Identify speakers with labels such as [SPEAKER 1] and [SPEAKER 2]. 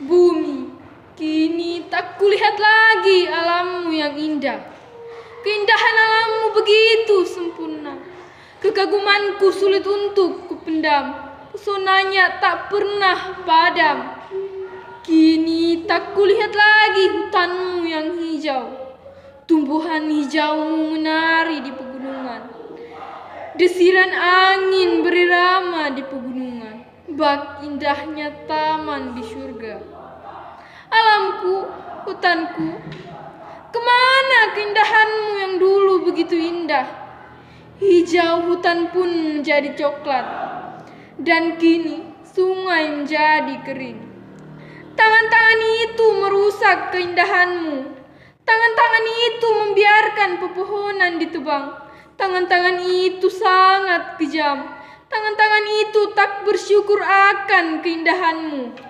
[SPEAKER 1] bumi. Kini tak kulihat lagi alammu yang indah. Keindahan alammu begitu sempurna. Kekagumanku sulit untuk kupendam. Pesonanya tak pernah padam. Kini tak kulihat lagi hutanmu yang hijau. Tumbuhan hijaumu menari di pegunungan. Desiran angin berirama di pegunungan bak indahnya taman di surga. Alamku, hutanku, kemana keindahanmu yang dulu begitu indah? Hijau hutan pun menjadi coklat, dan kini sungai menjadi kering. Tangan-tangan itu merusak keindahanmu. Tangan-tangan itu membiarkan pepohonan ditebang. Tangan-tangan itu sangat kejam Tangan-tangan itu tak bersyukur akan keindahanmu.